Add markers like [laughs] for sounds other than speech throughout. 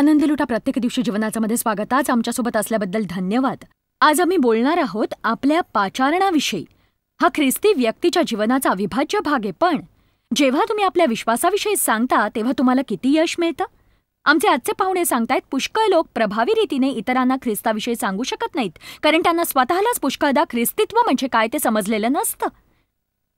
आनंद लुटा प्रत्येक दिवशी जीवनाच्यामध्ये मध्ये स्वागताच आमच्यासोबत असल्याबद्दल धन्यवाद आज आम्ही बोलणार आहोत आपल्या पाचारणाविषयी हा ख्रिस्ती व्यक्तीच्या जीवनाचा अविभाज्य भाग आहे पण जेव्हा तुम्ही आपल्या विश्वासाविषयी सांगता तेव्हा तुम्हाला किती यश मिळतं आमचे आजचे पाहुणे सांगतायत पुष्कळ लोक प्रभावी रीतीने इतरांना ख्रिस्ताविषयी सांगू शकत नाहीत कारण त्यांना स्वतःलाच पुष्कळदा ख्रिस्तित्व म्हणजे काय ते समजलेलं नसतं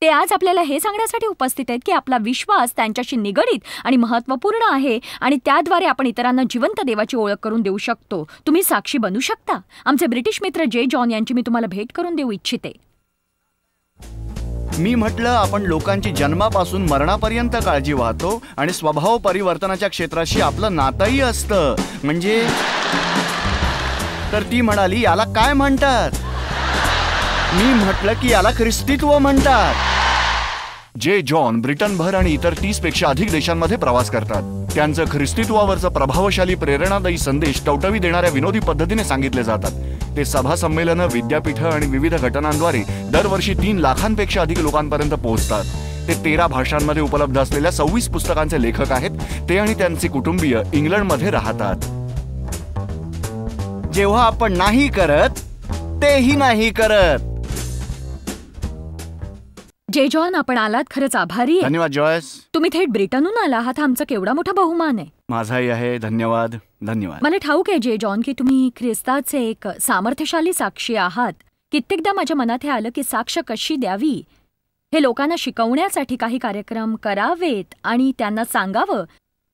ते आज आपल्याला हे सांगण्यासाठी उपस्थित आहेत की आपला विश्वास त्यांच्याशी निगडित आणि महत्त्वपूर्ण आहे आणि त्याद्वारे आपण इतरांना जिवंत देवाची ओळख करून देऊ शकतो तुम्ही साक्षी बनू शकता आमचे ब्रिटिश मित्र जे जॉन यांची मी तुम्हाला भेट करून देऊ इच्छिते मी म्हटलं आपण लोकांची जन्मापासून मरणापर्यंत काळजी वाहतो आणि स्वभाव परिवर्तनाच्या क्षेत्राशी आपलं नातंही असतं म्हणजे तर ती म्हणाली याला काय म्हणतात मी म्हटलं की याला ख्रिस्तीत्व म्हणतात जे जॉन ब्रिटनभर आणि इतर तीस पेक्षा अधिक देशांमध्ये प्रवास करतात त्यांचं ख्रिस्तीत्वावरचं प्रभावशाली प्रेरणादायी संदेश टवटवी देणाऱ्या विनोदी पद्धतीने सांगितले जातात ते सभा संमेलनं विद्यापीठं आणि विविध घटनांद्वारे दरवर्षी तीन लाखांपेक्षा अधिक लोकांपर्यंत पोहोचतात ते तेरा भाषांमध्ये उपलब्ध असलेल्या सव्वीस पुस्तकांचे लेखक आहेत ते आणि त्यांचे कुटुंबीय इंग्लंडमध्ये राहतात जेव्हा आपण नाही करत तेही नाही करत जे जॉन आपण आलात खरंच आभारी आहे धन्यवाद जॉयस तुम्ही थेट ब्रिटनहून आला आहात आमचा केवढा मोठा बहुमान आहे माझाही आहे धन्यवाद धन्यवाद मला ठाऊक आहे जे जॉन की तुम्ही ख्रिस्ताचे एक सामर्थ्यशाली साक्षी आहात कित्येकदा माझ्या मनात हे आलं की साक्ष कशी द्यावी हे लोकांना शिकवण्यासाठी काही कार्यक्रम करावेत आणि त्यांना सांगावं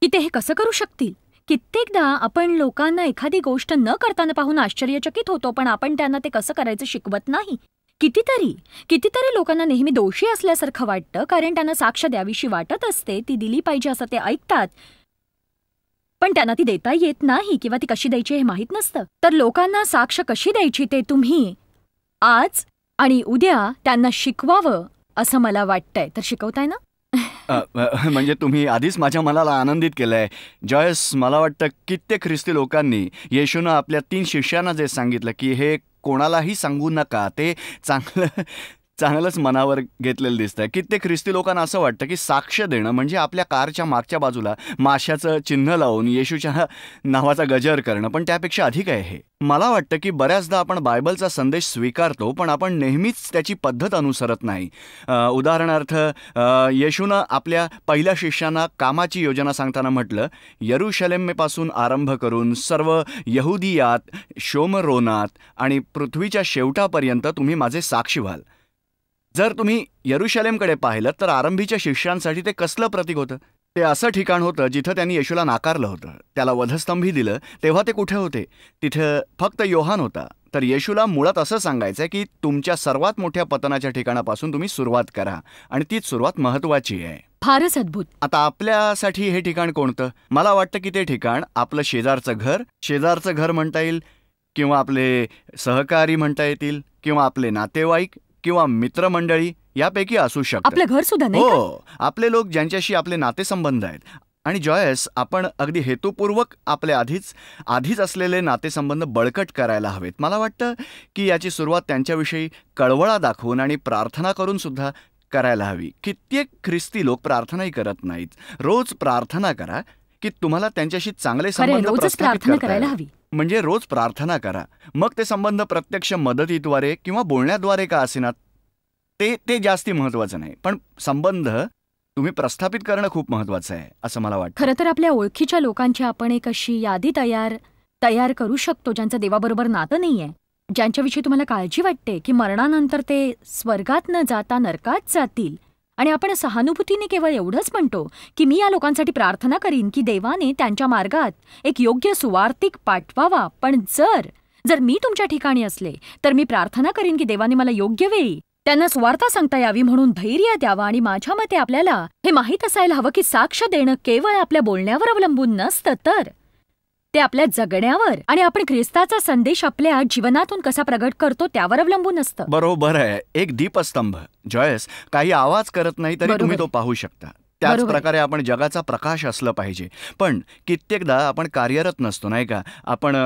की ते हे कसं करू शकतील कित्येकदा आपण लोकांना एखादी गोष्ट न करताना पाहून आश्चर्यचकित होतो पण आपण त्यांना ते कसं करायचं शिकवत नाही कितीतरी कितीतरी लोकांना नेहमी दोषी असल्यासारखं वाटतं कारण त्यांना साक्ष द्यावीशी वाटत असते ती दिली पाहिजे असं ते ऐकतात पण त्यांना ती देता येत नाही किंवा ती कशी द्यायची हे माहीत नसतं तर लोकांना साक्ष कशी द्यायची ते तुम्ही आज आणि उद्या त्यांना शिकवावं असं मला वाटतंय तर शिकवताय ना म्हणजे तुम्ही आधीच माझ्या मनाला आनंदित केलंय जॉयस मला वाटतं कित्येक ख्रिस्ती लोकांनी येशून आपल्या तीन शिष्यांना जे सांगितलं की हे कोणालाही सांगू नका ते चांगलं चांगलंच मनावर घेतलेलं दिसतं आहे कित्येक ख्रिस्ती लोकांना असं वाटतं की साक्ष देणं म्हणजे आपल्या कारच्या मागच्या बाजूला माशाचं चिन्ह लावून येशूच्या नावाचा गजर करणं पण त्यापेक्षा अधिक आहे हे मला वाटतं की बऱ्याचदा आपण बायबलचा संदेश स्वीकारतो पण आपण नेहमीच त्याची पद्धत अनुसरत नाही उदाहरणार्थ येशूनं आपल्या पहिल्या शिष्यांना कामाची योजना सांगताना म्हटलं यरुशलेमेपासून आरंभ करून सर्व यहुदियात शोमरोनात आणि पृथ्वीच्या शेवटापर्यंत तुम्ही माझे साक्षी व्हाल जर तुम्ही यरुशलेमकडे पाहिलं तर आरंभीच्या शिष्यांसाठी ते कसलं प्रतीक होतं ते असं ठिकाण होतं जिथं त्यांनी येशूला नाकारलं होतं त्याला वधस्तंभी दिलं तेव्हा ते कुठे होते तिथं फक्त योहान होता तर येशूला मुळात असं सांगायचं की तुमच्या सर्वात मोठ्या पतनाच्या ठिकाणापासून तुम्ही सुरुवात करा आणि तीच सुरुवात महत्वाची आहे फारच अद्भुत आता आपल्यासाठी हे ठिकाण कोणतं मला वाटतं की ते ठिकाण आपलं शेजारचं घर शेजारचं घर म्हणता येईल किंवा आपले सहकारी म्हणता येतील किंवा आपले नातेवाईक किंवा मित्रमंडळी यापैकी असू शकतो आपलं घर सुद्धा हो आपले लोक ज्यांच्याशी आपले नातेसंबंध आहेत आणि जॉयस आपण अगदी हेतुपूर्वक आपले आधीच आधीच असलेले नातेसंबंध बळकट करायला हवेत मला वाटतं की याची सुरुवात त्यांच्याविषयी कळवळा दाखवून आणि प्रार्थना करून सुद्धा करायला हवी कित्येक ख्रिस्ती लोक प्रार्थनाही करत नाहीत रोज प्रार्थना करा की तुम्हाला त्यांच्याशी चांगले संबंध करायला हवी म्हणजे रोज प्रार्थना करा मग ते संबंध प्रत्यक्ष मदतीद्वारे किंवा बोलण्याद्वारे का असेना ते ते जास्ती महत्वाचं नाही पण संबंध तुम्ही प्रस्थापित करणं खूप महत्वाचं आहे असं मला वाटतं खरं तर आपल्या ओळखीच्या लोकांची आपण एक अशी यादी तयार तयार करू शकतो ज्यांचं देवाबरोबर नातं नाही आहे ज्यांच्याविषयी तुम्हाला काळजी वाटते की मरणानंतर ते स्वर्गात न जाता नरकात जातील आणि आपण सहानुभूतीने केवळ एवढंच म्हणतो की मी या लोकांसाठी प्रार्थना करीन की देवाने त्यांच्या मार्गात एक योग्य सुवार्थिक पाठवावा पण जर जर मी तुमच्या ठिकाणी असले तर मी प्रार्थना करीन की देवाने मला योग्य वेळी त्यांना स्वार्था सांगता यावी म्हणून धैर्य द्यावा आणि माझ्या मते आपल्याला हे माहीत असायला हवं की साक्ष देणं केवळ आपल्या बोलण्यावर अवलंबून नसतं तर ते आपल्या जगण्यावर आणि आपण ख्रिस्ताचा संदेश आपल्या जीवनातून कसा प्रगट करतो त्यावर अवलंबून असतं बरोबर आहे एक दीपस्तंभ जॉयस काही आवाज करत नाही तरी तुम्ही तो पाहू शकता त्याच प्रकारे आपण जगाचा प्रकाश असलं पाहिजे पण कित्येकदा आपण कार्यरत नसतो नाही का आपण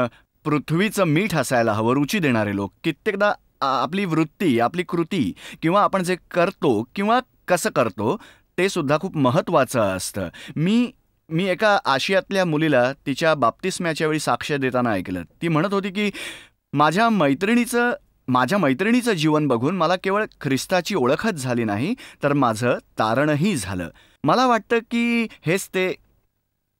पृथ्वीचं मीठ असायला हवं रुची देणारे लोक कित्येकदा आपली वृत्ती आपली कृती किंवा आपण जे करतो किंवा कसं करतो ते सुद्धा खूप महत्वाचं असतं मी मी एका आशियातल्या मुलीला तिच्या बाप्तिस्म्याच्या वेळी साक्ष देताना ऐकलं ती म्हणत होती की माझ्या मैत्रिणीचं माझ्या मैत्रिणीचं जीवन बघून मला केवळ ख्रिस्ताची ओळखच झाली नाही तर माझं तारणही झालं मला वाटतं की हेच ते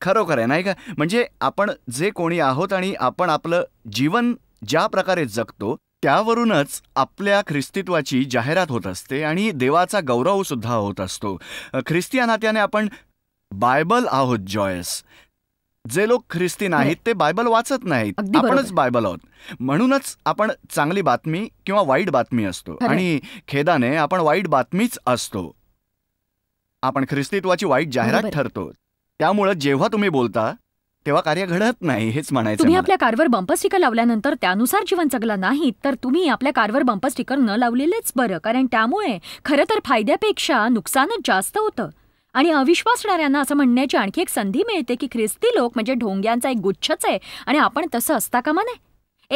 खरोखर आहे नाही का म्हणजे आपण जे कोणी आहोत आणि आपण आपलं जीवन ज्या प्रकारे जगतो त्यावरूनच आपल्या ख्रिस्तित्वाची जाहिरात होत असते आणि देवाचा गौरवसुद्धा होत असतो ख्रिस्ती नात्याने आपण बायबल आहोत जॉयस जे लोक ख्रिस्ती हो. नाहीत ते बायबल वाचत नाहीत आपणच बायबल आहोत म्हणूनच आपण चांगली बातमी किंवा वाईट बातमी असतो आणि खेदाने आपण वाईट बातमीच असतो आपण ख्रिस्तीत्वाची वाईट जाहिरात ठरतो त्यामुळं जेव्हा तुम्ही बोलता तेव्हा कार्य घडत नाही हेच म्हणायचं तुम्ही आपल्या कारवर बंपर स्टिकर लावल्यानंतर त्यानुसार जीवन जगला नाही तर तुम्ही आपल्या कारवर बंपर स्टिकर न लावलेलेच बरं कारण त्यामुळे खरं तर फायद्यापेक्षा नुकसानच जास्त होतं आणि अविश्वासणाऱ्यांना असं म्हणण्याची आणखी एक संधी मिळते की ख्रिस्ती लोक म्हणजे ढोंग्यांचा एक गुच्छच आहे आणि आपण तसं असता का माने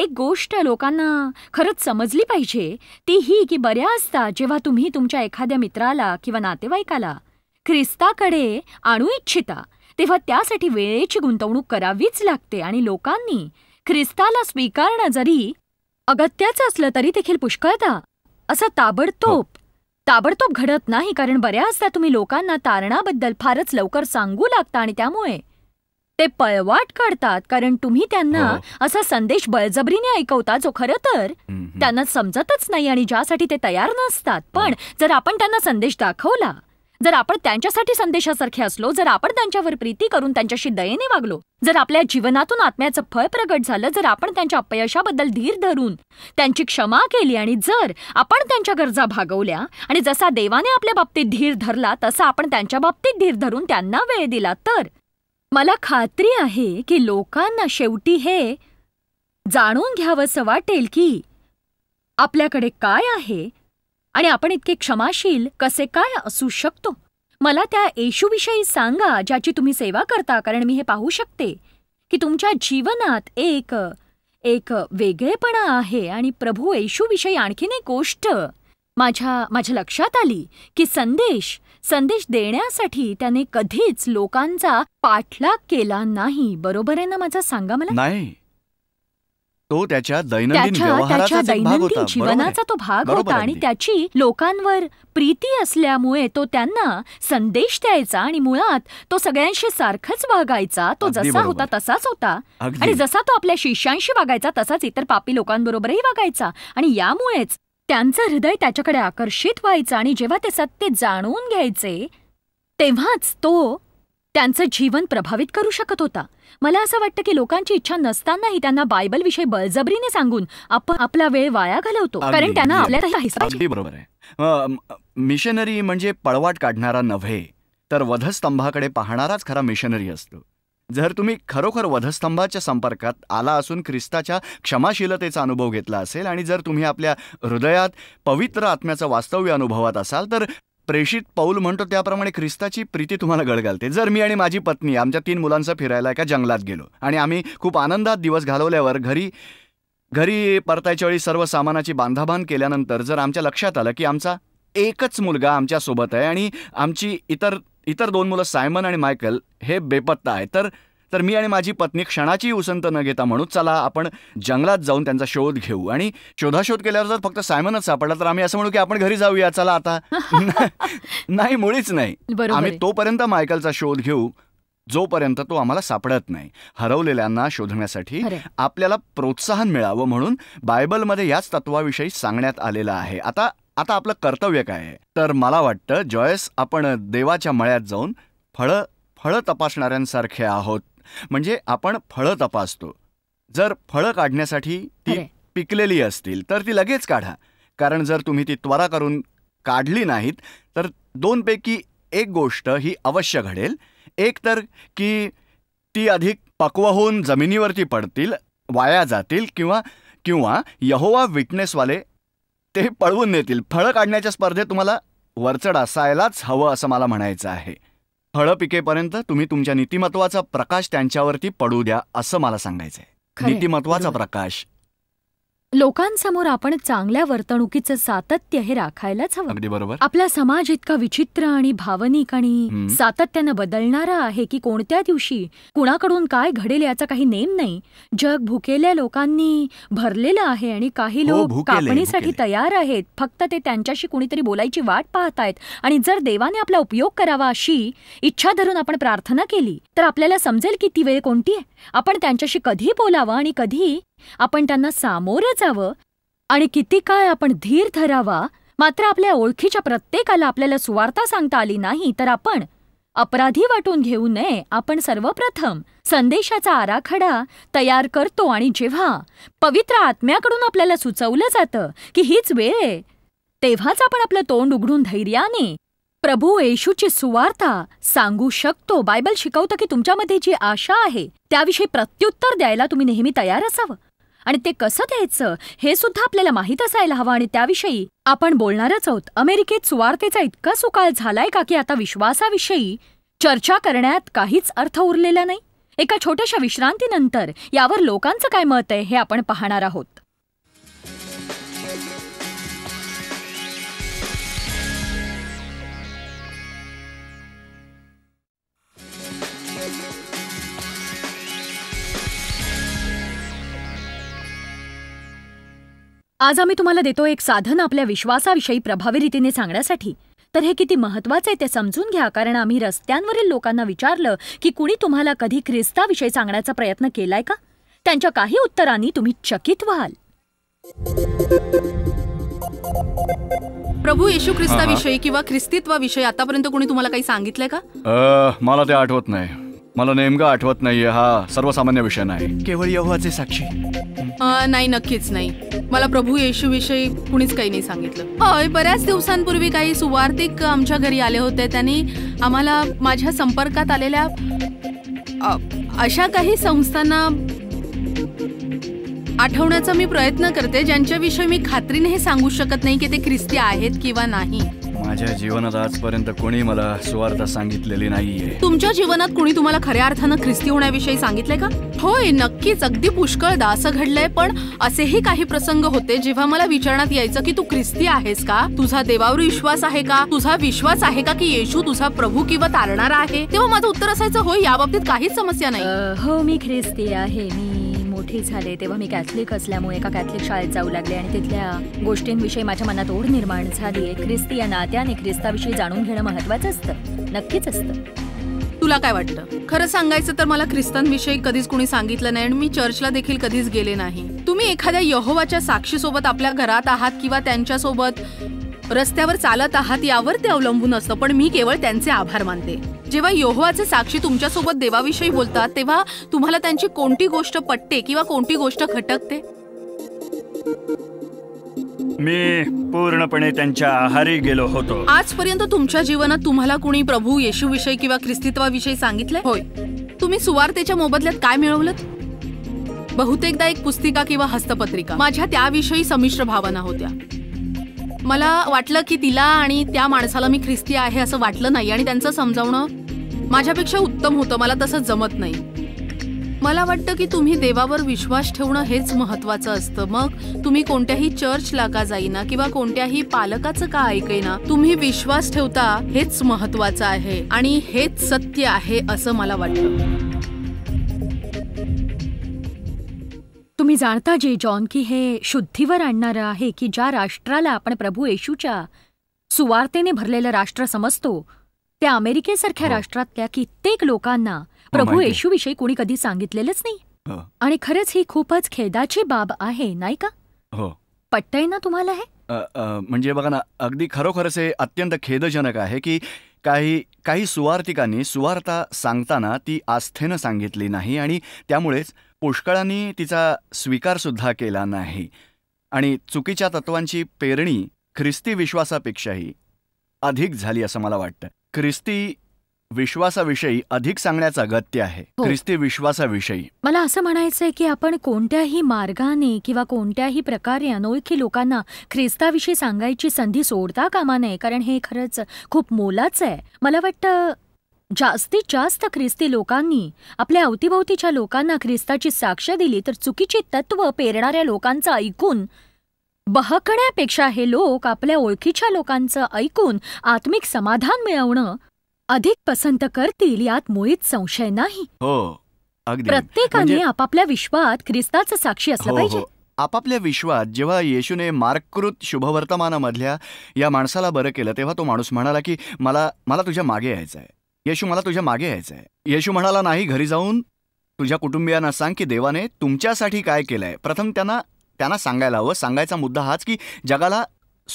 एक गोष्ट लोकांना खरंच समजली पाहिजे ती ही की बऱ्या असता जेव्हा तुम्ही तुमच्या एखाद्या मित्राला किंवा नातेवाईकाला ख्रिस्ताकडे आणू इच्छिता तेव्हा त्यासाठी वेळेची गुंतवणूक करावीच लागते आणि लोकांनी ख्रिस्ताला स्वीकारणं जरी अगत्याचं असलं तरी देखील पुष्कळता असं ताबडतोब हो. ताबडतोब घडत नाही कारण बऱ्याचदा तुम्ही लोकांना तारणाबद्दल फारच लवकर सांगू लागता आणि त्यामुळे ते पळवाट काढतात कारण तुम्ही त्यांना हो. असा संदेश बळजबरीने ऐकवता जो खरं तर त्यांना समजतच नाही आणि ज्यासाठी ते तयार नसतात पण हो. जर आपण त्यांना संदेश दाखवला जर आपण त्यांच्यासाठी संदेशासारखे असलो जर आपण त्यांच्यावर प्रीती करून त्यांच्याशी दयेने वागलो जर आपल्या जीवनातून आत्म्याचं फळ प्रगट झालं जर आपण त्यांच्या अपयशाबद्दल धीर धरून त्यांची क्षमा केली आणि जर आपण त्यांच्या गरजा भागवल्या आणि जसा देवाने आपल्या बाबतीत धीर धरला तसा आपण त्यांच्या बाबतीत धीर धरून त्यांना वेळ दिला तर मला खात्री आहे की लोकांना शेवटी हे जाणून घ्यावंसं वाटेल की आपल्याकडे काय आहे आणि आपण इतके क्षमाशील कसे काय असू शकतो मला त्या येशूविषयी सांगा ज्याची तुम्ही सेवा करता कारण मी हे पाहू शकते की तुमच्या जीवनात एक एक वेगळेपणा आहे आणि प्रभू येशूविषयी आणखीन एक गोष्ट माझ्या माझ्या लक्षात आली की संदेश संदेश देण्यासाठी त्याने कधीच लोकांचा पाठलाग केला नाही बरोबर आहे ना माझा सांगा मला नाही तो त्याच्या दैनंदिन त्याच्या जीवनाचा तो भाग होता आणि त्याची लोकांवर प्रीती असल्यामुळे तो त्यांना संदेश द्यायचा आणि मुळात तो सगळ्यांशी सारखंच वागायचा तो जसा होता तसाच होता आणि जसा तो आपल्या शिष्यांशी वागायचा तसाच इतर पापी लोकांबरोबरही वागायचा आणि यामुळेच त्यांचं हृदय त्याच्याकडे आकर्षित व्हायचं आणि जेव्हा ते सत्य जाणून घ्यायचे तेव्हाच तो त्यांचं जीवन प्रभावित करू शकत होता मला असं वाटतं की लोकांची इच्छा नसतानाही त्यांना बायबल विषय बळजबरीने सांगून आपण आपला वेळ वाया घालवतो कारण त्यांना आपल्याला मिशनरी म्हणजे पळवाट काढणारा नव्हे तर वधस्तंभाकडे पाहणाराच खरा मिशनरी असतो जर तुम्ही खरोखर वधस्तंभाच्या संपर्कात आला असून ख्रिस्ताच्या क्षमाशीलतेचा अनुभव घेतला असेल आणि जर तुम्ही आपल्या हृदयात पवित्र आत्म्याचं वास्तव्य अनुभवात असाल तर प्रेषित पाऊल म्हणतो त्याप्रमाणे ख्रिस्ताची प्रीती तुम्हाला गळगालते जर मी आणि माझी पत्नी आमच्या तीन मुलांचं फिरायला एका जंगलात गेलो आणि आम्ही खूप आनंदात दिवस घालवल्यावर घरी घरी परतायच्या वेळी सर्व सामानाची बांधाबांध केल्यानंतर जर आमच्या लक्षात आलं की आमचा एकच मुलगा आमच्यासोबत आहे आणि आमची इतर इतर दोन मुलं सायमन आणि मायकल हे बेपत्ता आहे तर तर मी आणि माझी पत्नी क्षणाची उसंत न घेता म्हणून चला आपण जंगलात जाऊन त्यांचा शोध घेऊ आणि शोधाशोध केल्यावर जर फक्त सायमनच सापडला तर आम्ही असं म्हणू की आपण घरी जाऊया चला आता [laughs] नाही मुळीच नाही आम्ही तोपर्यंत मायकलचा शोध घेऊ जोपर्यंत तो आम्हाला सापडत नाही हरवलेल्यांना शोधण्यासाठी आपल्याला प्रोत्साहन मिळावं म्हणून बायबलमध्ये याच तत्वाविषयी सांगण्यात आलेलं आहे आता आता आपलं कर्तव्य काय आहे तर मला वाटतं जॉयस आपण देवाच्या मळ्यात जाऊन फळं फळं तपासणाऱ्यांसारखे आहोत म्हणजे आपण फळं तपासतो जर फळं काढण्यासाठी ती पिकलेली असतील तर ती लगेच काढा कारण जर तुम्ही ती त्वरा करून काढली नाहीत तर दोनपैकी एक गोष्ट ही अवश्य घडेल एक तर की ती अधिक पक्व होऊन जमिनीवरती पडतील वाया जातील किंवा किंवा यहोवा विटनेसवाले ते पळवून नेतील फळं काढण्याच्या स्पर्धेत तुम्हाला वरचड असायलाच हवं असं मला म्हणायचं आहे फळं पिकेपर्यंत तुम्ही तुमच्या नीतिमत्वाचा प्रकाश त्यांच्यावरती पडू द्या असं मला सांगायचंय नीतिमत्वाचा प्रकाश लोकांसमोर आपण चांगल्या वर्तणुकीचं सातत्य हे राखायलाच हवं अगदी बरोबर आपला समाज इतका विचित्र आणि भावनिक आणि सातत्यानं बदलणारा आहे की कोणत्या दिवशी कुणाकडून काय घडेल याचा काही नेम नाही जग भुकेल्या लोकांनी भरलेलं आहे आणि काही हो, लोक कापणीसाठी तयार आहेत फक्त ते त्यांच्याशी कुणीतरी बोलायची वाट पाहतायत आणि जर देवाने आपला उपयोग करावा अशी इच्छा धरून आपण प्रार्थना केली तर आपल्याला समजेल की ती वेळ कोणती आहे आपण त्यांच्याशी कधी बोलावं आणि कधी आपण त्यांना सामोरं जावं आणि किती काय आपण धीर धरावा मात्र आपल्या ओळखीच्या प्रत्येकाला आपल्याला सुवार्ता सांगता आली नाही तर आपण अपराधी वाटून घेऊ नये आपण सर्वप्रथम संदेशाचा आराखडा तयार करतो आणि जेव्हा पवित्र आत्म्याकडून आपल्याला सुचवलं जातं की हीच वेळ आहे तेव्हाच आपण आपलं तोंड उघडून धैर्याने प्रभू येशूची सुवार्ता सांगू शकतो बायबल शिकवतं की तुमच्यामध्ये जी आशा आहे त्याविषयी प्रत्युत्तर द्यायला तुम्ही नेहमी तयार असावं आणि ते कसं द्यायचं हे सुद्धा आपल्याला माहीत असायला हवं आणि त्याविषयी आपण बोलणारच आहोत अमेरिकेत सुवार्तेचा इतका सुकाळ झालाय का की आता विश्वासाविषयी चर्चा करण्यात काहीच अर्थ उरलेला नाही एका छोट्याशा विश्रांतीनंतर यावर लोकांचं काय मत आहे हे आपण पाहणार आहोत आज आम्ही तुम्हाला देतो एक साधन आपल्या विश्वासाविषयी प्रभावी रीतीने सांगण्यासाठी तर हे किती महत्वाचं आहे ते समजून घ्या कारण आम्ही रस्त्यांवरील लोकांना विचारलं की कुणी तुम्हाला कधी ख्रिस्ताविषयी सांगण्याचा प्रयत्न केलाय का त्यांच्या काही उत्तरांनी तुम्ही चकित व्हाल प्रभू येशू ख्रिस्ताविषयी किंवा ख्रिस्तीत्वाविषयी आतापर्यंत कोणी तुम्हाला काही सांगितलंय का मला ते आठवत नाही मला नेमकं आठवत नाहीये हा सर्वसामान्य विषय नाही केवळ यहोवाचे साक्षी नाही नक्कीच नाही मला प्रभू येशूविषयी कुणीच काही नाही सांगितलं होय बऱ्याच दिवसांपूर्वी काही सुवार्थिक आमच्या घरी आले होते त्यांनी आम्हाला माझ्या संपर्कात आलेल्या अशा काही संस्थांना आठवण्याचा मी प्रयत्न करते ज्यांच्याविषयी मी खात्रीने हे सांगू शकत नाही की ते ख्रिस्ती आहेत किंवा नाही माझ्या जीवनात आजपर्यंत कोणी मला सुवार्थ सांगितलेली नाहीये तुमच्या जीवनात कोणी तुम्हाला खऱ्या अर्थानं ख्रिस्ती होण्याविषयी सांगितलंय का होय नक्कीच अगदी पुष्कळ दास घडलंय पण असेही काही प्रसंग होते जेव्हा मला विचारण्यात यायचं की तू ख्रिस्ती आहेस का तुझा देवावर विश्वास आहे का तुझा विश्वास आहे का की येशू तुझा प्रभू किंवा तारणारा आहे तेव्हा माझं उत्तर असायचं होय या बाबतीत काहीच समस्या नाही हो मी ख्रिस्ती आहे मी मोठी झाले तेव्हा मी कॅथलिक असल्यामुळे एका कॅथलिक शाळेत जाऊ लागले आणि तिथल्या गोष्टींविषयी माझ्या मनात ओढ निर्माण झाली ख्रिस्ती या नात्याने ख्रिस्ताविषयी जाणून घेणं महत्वाचं असतं नक्कीच असतं तुला काय वाटतं खरं सांगायचं तर मला ख्रिस्तांविषयी कधीच कोणी सांगितलं नाही आणि मी चर्चला देखील कधीच गेले नाही तुम्ही एखाद्या यहोवाच्या साक्षीसोबत आपल्या घरात आहात किंवा त्यांच्यासोबत रस्त्यावर चालत आहात यावर ते अवलंबून असतं पण मी केवळ त्यांचे आभार मानते जेव्हा योहवाचे साक्षी तुमच्यासोबत देवाविषयी बोलतात तेव्हा तुम्हाला त्यांची कोणती गोष्ट पटते किंवा कोणती गोष्ट खटकते मी पूर्णपणे त्यांच्या आहारी गेलो होतो आजपर्यंत तुमच्या जीवनात तुम्हाला कुणी प्रभू येशू विषयी किंवा ख्रिस्तीत्वाविषयी सांगितले होय तुम्ही सुवार्तेच्या मोबदल्यात काय मिळवलं बहुतेकदा एक पुस्तिका किंवा हस्तपत्रिका माझ्या त्याविषयी संमिश्र भावना होत्या मला वाटलं की तिला आणि त्या माणसाला मी ख्रिस्ती आहे असं वाटलं नाही आणि त्यांचं समजावणं माझ्यापेक्षा उत्तम होतं मला तसं जमत नाही मला वाटतं की तुम्ही देवावर विश्वास ठेवणं हेच महत्वाचं असतं मग तुम्ही कोणत्याही चर्चला का जाईना किंवा कोणत्याही पालकाचं का ऐकेना तुम्ही विश्वास ठेवता हेच महत्वाचं आहे आणि हेच सत्य आहे असं मला वाटतं तुम्ही जाणता जे जॉन की हे शुद्धीवर आणणारं आहे की ज्या राष्ट्राला आपण प्रभू येशूच्या सुवार्तेने भरलेलं राष्ट्र समजतो त्या अमेरिकेसारख्या हो. राष्ट्रातल्या कित्येक लोकांना हो, प्रभू येशूविषयी कोणी कधी सांगितलेलंच नाही हो. आणि खरंच ही खूपच खेदाची बाब आहे नाही का हो पटतय ना तुम्हाला हे म्हणजे बघा ना अगदी खरोखरच हे अत्यंत खेदजनक आहे की काही काही सुवार्तिकांनी सुवार्ता सांगताना ती आस्थेनं सांगितली नाही आणि त्यामुळेच पुष्कळांनी तिचा स्वीकारसुद्धा केला नाही आणि चुकीच्या तत्वांची पेरणी ख्रिस्ती विश्वासापेक्षाही अधिक झाली असं मला वाटतं ख्रिस्ती विश्वासाविषयी अधिक सांगण्याचं अगत्य आहे हो. ख्रिस्ती विश्वासाविषयी मला असं म्हणायचंय की आपण कोणत्याही मार्गाने किंवा कोणत्याही प्रकारे अनोळखी लोकांना ख्रिस्ताविषयी सांगायची संधी सोडता कामा नये कारण हे खरंच खूप मोलाचं आहे मला वाटतं जास्तीत जास्त ख्रिस्ती लोकांनी आपल्या अवतीभोवतीच्या लोकांना ख्रिस्ताची साक्ष दिली तर चुकीची तत्व पेरणाऱ्या लोकांचं ऐकून बहकण्यापेक्षा हे लोक आपल्या ओळखीच्या लोकांचं ऐकून आत्मिक समाधान मिळवणं अधिक पसंत करतील यात मुळीच संशय नाही हो प्रत्येकाने म्हणजे- आपापल्या विश्वात ख्रिस्ताचं साक्षी असलं हो, हो. पाहिजे आपापल्या विश्वात जेव्हा येशूने मार्गकृत शुभवर्तमानामधल्या या माणसाला बरं केलं तेव्हा तो माणूस म्हणाला की मला मला तुझ्या मागे यायचं आहे येशू मला तुझ्या मागे यायचं आहे येशू म्हणाला नाही घरी जाऊन तुझ्या कुटुंबियांना सांग की देवाने तुमच्यासाठी काय केलं प्रथम त्यांना त्यांना सांगायला हवं सांगायचा मुद्दा हाच की जगाला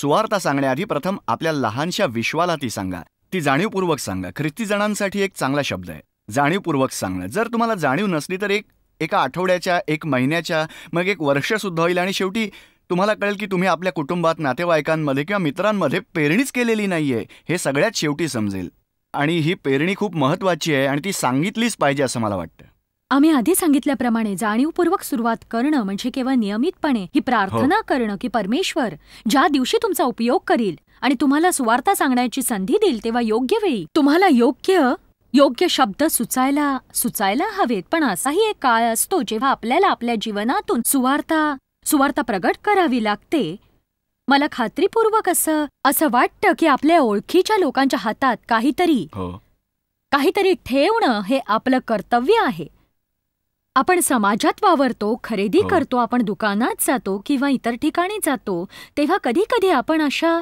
सुवार्ता सांगण्याआधी प्रथम आपल्या लहानशा विश्वाला ती सांगा ती जाणीवपूर्वक सांगा ख्रिस्तीजणांसाठी एक चांगला शब्द आहे जाणीवपूर्वक सांगणं जर तुम्हाला जाणीव नसली तर एक एका आठवड्याच्या एक महिन्याच्या मग एक वर्षसुद्धा होईल आणि शेवटी तुम्हाला कळेल की तुम्ही आपल्या कुटुंबात नातेवाईकांमध्ये किंवा मित्रांमध्ये पेरणीच केलेली नाही हे सगळ्यात शेवटी समजेल आणि ही पेरणी खूप महत्वाची आहे आणि ती सांगितलीच पाहिजे असं मला वाटतं आम्ही आधी सांगितल्याप्रमाणे जाणीवपूर्वक सुरुवात करणं म्हणजे केवळ नियमितपणे ही प्रार्थना हो. करणं की परमेश्वर ज्या दिवशी तुमचा उपयोग करील आणि तुम्हाला सुवार्ता सांगण्याची संधी देईल तेव्हा योग्य वेळी तुम्हाला योग्य योग्य शब्द सुचायला सुचायला हवेत पण असाही एक काळ असतो जेव्हा आपल्याला आपल्या जीवनातून सुवार्ता सुवार्ता प्रगट करावी लागते मला खात्रीपूर्वक असं असं वाटतं की आपल्या ओळखीच्या लोकांच्या हातात काहीतरी हो काहीतरी ठेवणं हे आपलं कर्तव्य आहे आपण समाजात वावरतो खरेदी हो. करतो आपण दुकानात जातो किंवा इतर ठिकाणी जातो तेव्हा कधी कधी आपण अशा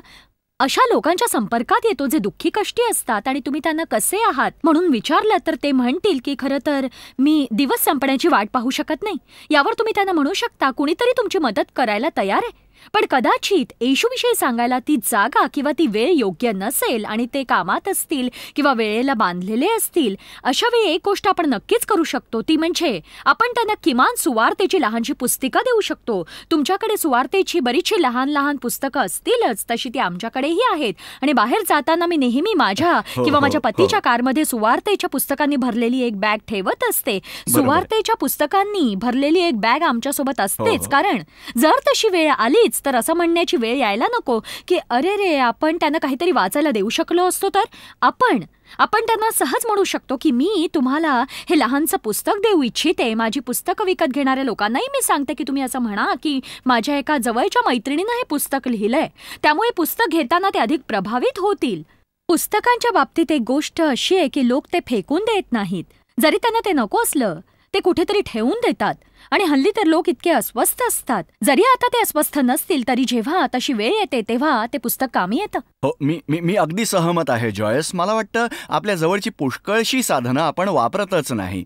अशा लोकांच्या संपर्कात येतो जे दुःखी कष्टी असतात आणि तुम्ही त्यांना कसे आहात म्हणून विचारलं तर ते म्हणतील की खरं तर मी दिवस संपण्याची वाट पाहू शकत नाही यावर तुम्ही त्यांना म्हणू शकता कुणीतरी तुमची मदत करायला तयार आहे पण कदाचित येशूविषयी सांगायला ती जागा किंवा ती वेळ योग्य नसेल आणि ते कामात असतील किंवा वेळेला बांधलेले असतील अशा वेळी एक गोष्ट आपण नक्कीच करू शकतो ती म्हणजे आपण त्यांना किमान सुवार्तेची लहानशी पुस्तिका देऊ शकतो तुमच्याकडे सुवार्तेची बरीचशी लहान लहान पुस्तकं असतीलच तशी ती आमच्याकडेही आहेत आणि बाहेर जाताना मी नेहमी माझ्या हो, हो, किंवा माझ्या हो. पतीच्या कारमध्ये सुवार्तेच्या पुस्तकांनी भरलेली एक बॅग ठेवत असते सुवार्तेच्या पुस्तकांनी भरलेली एक बॅग आमच्यासोबत असतेच कारण जर तशी वेळ आली नाहीच तर असं म्हणण्याची वेळ यायला नको की अरे रे आपण त्यांना काहीतरी वाचायला देऊ शकलो असतो तर आपण आपण त्यांना सहज म्हणू शकतो की मी तुम्हाला हे लहानसं पुस्तक देऊ इच्छिते माझी पुस्तकं विकत घेणाऱ्या लोकांनाही मी सांगते की तुम्ही असं म्हणा की माझ्या एका जवळच्या मैत्रिणीनं हे पुस्तक लिहिलंय त्यामुळे पुस्तक घेताना ते अधिक प्रभावित होतील पुस्तकांच्या बाबतीत एक गोष्ट अशी आहे की लोक ते फेकून देत नाहीत जरी त्यांना ते नको असलं ते कुठेतरी ठेवून देतात आणि हल्ली तर लोक इतके अस्वस्थ असतात जरी आता ते अस्वस्थ नसतील तरी जेव्हा तशी वेळ येते तेव्हा ते पुस्तक कामी येतं हो मी मी मी अगदी सहमत आहे जॉयस मला वाटतं आपल्या जवळची पुष्कळशी साधनं आपण वापरतच नाही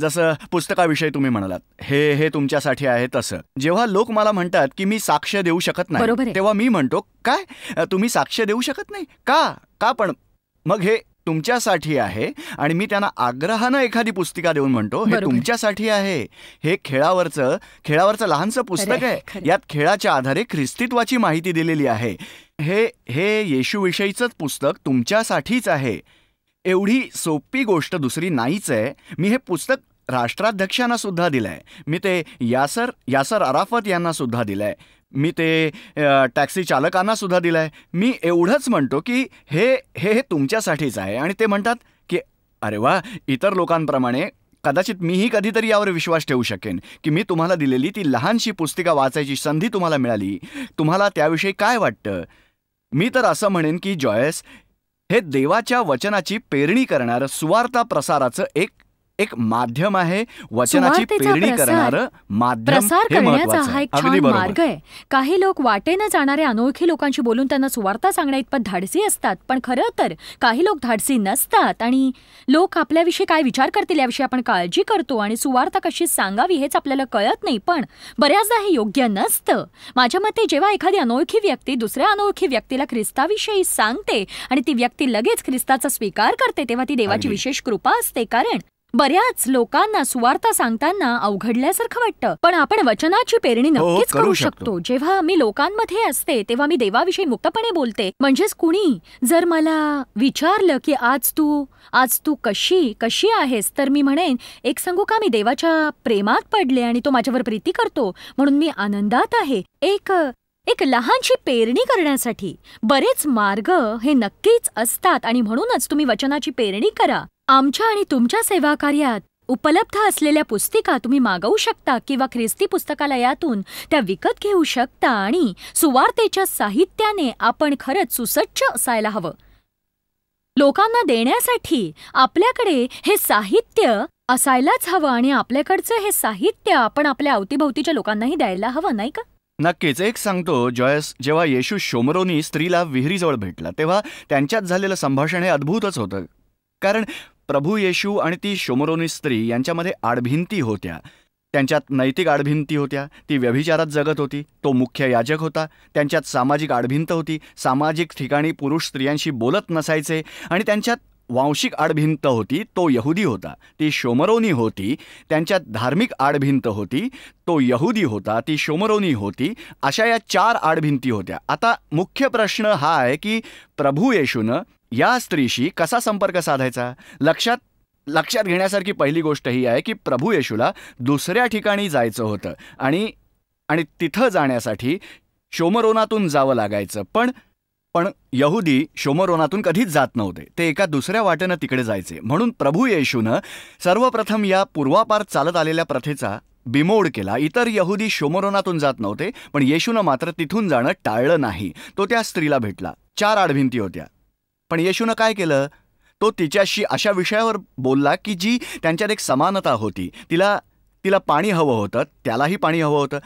जसं पुस्तकाविषयी तुम्ही म्हणालात हे हे तुमच्यासाठी आहे तसं जेव्हा लोक मला म्हणतात की मी साक्ष देऊ शकत नाही तेव्हा मी म्हणतो काय तुम्ही साक्ष देऊ शकत नाही का का पण मग हे तुमच्यासाठी आहे आणि मी त्यांना आग्रहानं एखादी पुस्तिका देऊन म्हणतो हे तुमच्यासाठी आहे हे खेळावरचं खेळावरचं लहानसं पुस्तक आहे यात खेळाच्या आधारे ख्रिस्तित्वाची माहिती दिलेली आहे हे हे येशूविषयीचंच पुस्तक तुमच्यासाठीच आहे एवढी सोपी गोष्ट दुसरी नाहीच आहे मी हे पुस्तक राष्ट्राध्यक्षांना सुद्धा दिलंय मी ते यासर यासर अराफत यांना सुद्धा दिलंय मी ते टॅक्सी चालकांना सुद्धा दिलं आहे मी एवढंच म्हणतो की हे हे हे तुमच्यासाठीच आहे आणि ते म्हणतात की अरे वा इतर लोकांप्रमाणे कदाचित मीही कधीतरी यावर विश्वास ठेवू शकेन की मी तुम्हाला दिलेली ती लहानशी पुस्तिका वाचायची संधी तुम्हाला मिळाली तुम्हाला त्याविषयी काय वाटतं मी तर असं म्हणेन की जॉयस हे देवाच्या वचनाची पेरणी करणारं सुवार्ता प्रसाराचं एक एक माध्यम आहे वचनाची पेरणी करणारं माध्यम हे मार्ग आहे काही लोक वाटेनं जाणारे अनोळखी लोकांशी बोलून त्यांना सुवार्ता सांगण्या इतपत धाडसी असतात पण खरं तर काही लोक धाडसी नसतात आणि लोक आपल्याविषयी काय विचार करतील याविषयी आपण काळजी करतो आणि सुवार्ता कशी सांगावी हेच आपल्याला कळत नाही पण बऱ्याचदा हे योग्य नसतं माझ्या मते जेव्हा एखादी अनोळखी व्यक्ती दुसऱ्या अनोळखी व्यक्तीला ख्रिस्ताविषयी सांगते आणि ती व्यक्ती लगेच ख्रिस्ताचा स्वीकार करते तेव्हा ती देवाची विशेष कृपा असते कारण बऱ्याच लोकांना सुवार्ता सांगताना अवघडल्यासारखं वाटतं पण आपण वचनाची पेरणी हो, हो, नक्कीच करू शकतो जेव्हा मी लोकांमध्ये असते तेव्हा मी देवाविषयी मुक्तपणे बोलते म्हणजेच कुणी जर मला विचारलं की आज तू आज तू कशी कशी आहेस तर मी म्हणेन एक सांगू का मी देवाच्या प्रेमात पडले आणि तो माझ्यावर प्रीती करतो म्हणून मी आनंदात आहे एक एक लहानशी पेरणी करण्यासाठी बरेच मार्ग हे नक्कीच असतात आणि म्हणूनच तुम्ही वचनाची पेरणी करा आमच्या आणि तुमच्या सेवा कार्यात उपलब्ध असलेल्या पुस्तिका तुम्ही मागवू शकता किंवा ख्रिस्ती पुस्तकालयातून त्या विकत घेऊ शकता आणि सुवार्तेच्या साहित्याने आपण खरंच सुसज्ज असायला हवं लोकांना देण्यासाठी आपल्याकडे हे साहित्य असायलाच हवं आणि आपल्याकडचं हे साहित्य आपण आपल्या अवतीभोवतीच्या लोकांनाही द्यायला हवं नाही का नक्कीच एक सांगतो जॉयस जेव्हा येशू शोमरोनी स्त्रीला विहिरीजवळ भेटला तेव्हा त्यांच्यात झालेलं संभाषण हे अद्भुतच होतं कारण प्रभू येशू आणि ती शोमरोनी स्त्री यांच्यामध्ये आडभिंती होत्या त्यांच्यात नैतिक आडभिंती होत्या ती व्यभिचारात जगत होती तो मुख्य याजक होता त्यांच्यात सामाजिक आडभिंत होती सामाजिक ठिकाणी पुरुष स्त्रियांशी बोलत नसायचे आणि त्यांच्यात वांशिक आडभिंत होती तो यहुदी होता ती शोमरोनी होती त्यांच्यात धार्मिक आडभिंत होती तो यहुदी होता ती शोमरोनी होती अशा या चार आडभिंती होत्या आता मुख्य प्रश्न हा आहे की प्रभू येशूनं या स्त्रीशी कसा संपर्क साधायचा लक्षात लक्षात घेण्यासारखी पहिली गोष्ट ही आहे की प्रभू येशूला दुसऱ्या ठिकाणी जायचं होतं आणि आणि तिथं जाण्यासाठी शोमरोनातून जावं लागायचं पण पण यहुदी शोमरोनातून कधीच जात नव्हते ते एका दुसऱ्या वाटेनं तिकडे जायचे म्हणून प्रभू येशूनं सर्वप्रथम या पूर्वापार चालत आलेल्या प्रथेचा बिमोड केला इतर यहुदी शोमरोनातून जात नव्हते पण येशूनं मात्र तिथून जाणं टाळलं नाही तो त्या स्त्रीला भेटला चार आडभिंती होत्या पण येशूनं काय केलं तो तिच्याशी अशा विषयावर बोलला की जी त्यांच्यात एक समानता होती तिला तिला पाणी हवं होतं त्यालाही पाणी हवं होतं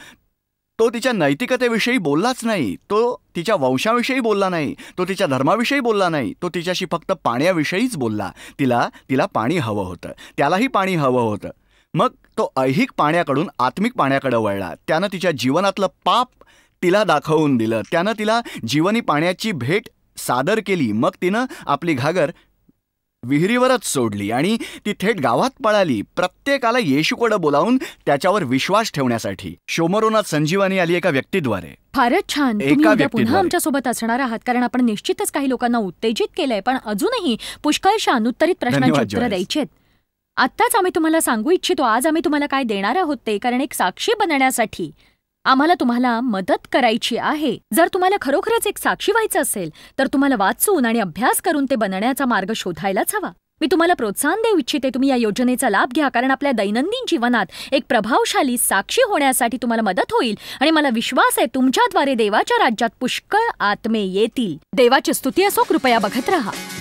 तो तिच्या नैतिकतेविषयी बोललाच नाही तो तिच्या वंशाविषयी बोलला नाही तो तिच्या धर्माविषयी बोलला नाही तो तिच्याशी फक्त पाण्याविषयीच बोलला तिला तिला पाणी हवं होतं त्यालाही पाणी हवं होतं मग तो ऐहिक पाण्याकडून आत्मिक पाण्याकडे वळला त्यानं तिच्या जीवनातलं पाप तिला दाखवून दिलं त्यानं तिला जीवनी पाण्याची भेट सादर केली मग तिनं आपली घागर विहिरीवरच सोडली आणि ती थेट गावात पळाली प्रत्येकाला येशूकडं बोलावून त्याच्यावर विश्वास ठेवण्यासाठी शोमरोनाथ संजीवानी आली एका व्यक्तीद्वारे फारच छान एका उद्या आमच्या सोबत असणार आहात कारण आपण निश्चितच काही लोकांना उत्तेजित केलंय पण अजूनही पुष्कळशा अनुत्तरित प्रश्नांची उत्तरं द्यायची आहेत आत्ताच आम्ही तुम्हाला सांगू इच्छितो आज आम्ही तुम्हाला काय देणार आहोत ते कारण एक साक्षी बनण्यासाठी आम्हाला तुम्हाला मदत करायची आहे जर तुम्हाला खरोखरच एक साक्षी व्हायचं असेल तर तुम्हाला वाचून आणि अभ्यास करून ते बनण्याचा मार्ग शोधायलाच हवा मी तुम्हाला प्रोत्साहन देऊ इच्छिते तुम्ही या योजनेचा लाभ घ्या कारण आपल्या दैनंदिन जीवनात एक प्रभावशाली साक्षी होण्यासाठी तुम्हाला मदत होईल आणि मला विश्वास आहे तुमच्याद्वारे देवाच्या राज्यात पुष्कळ आत्मे येतील देवाची स्तुती असो कृपया बघत राहा